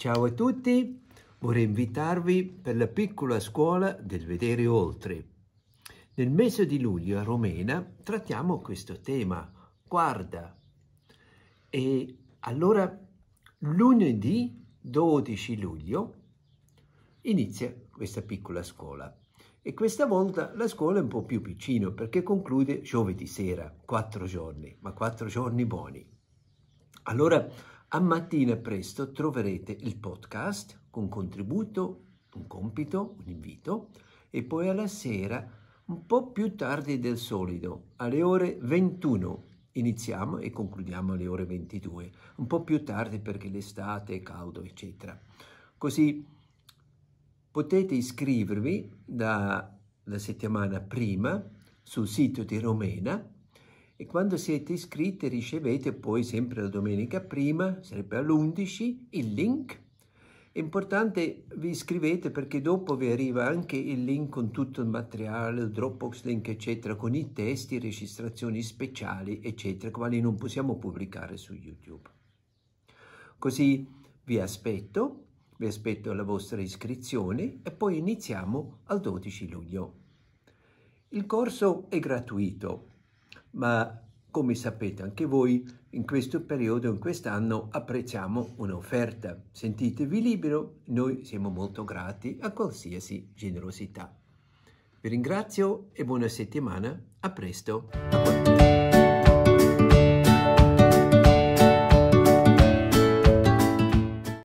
Ciao a tutti, vorrei invitarvi per la piccola scuola del vedere oltre. Nel mese di luglio a Romena trattiamo questo tema, guarda. E allora lunedì 12 luglio inizia questa piccola scuola. E questa volta la scuola è un po' più piccina perché conclude giovedì sera, quattro giorni, ma quattro giorni buoni. Allora a mattina presto troverete il podcast con contributo, un compito, un invito e poi alla sera un po' più tardi del solito, alle ore 21. Iniziamo e concludiamo alle ore 22, un po' più tardi perché l'estate è caldo, eccetera. Così potete iscrivervi dalla settimana prima sul sito di Romena e quando siete iscritti ricevete poi sempre la domenica prima, sarebbe all'11, il link. È importante vi iscrivete perché dopo vi arriva anche il link con tutto il materiale, il Dropbox link eccetera, con i testi, registrazioni speciali eccetera, quali non possiamo pubblicare su YouTube. Così vi aspetto, vi aspetto la vostra iscrizione e poi iniziamo al 12 luglio. Il corso è gratuito, ma come sapete anche voi, in questo periodo, in quest'anno, apprezziamo un'offerta. Sentitevi libero, noi siamo molto grati a qualsiasi generosità. Vi ringrazio e buona settimana, a presto!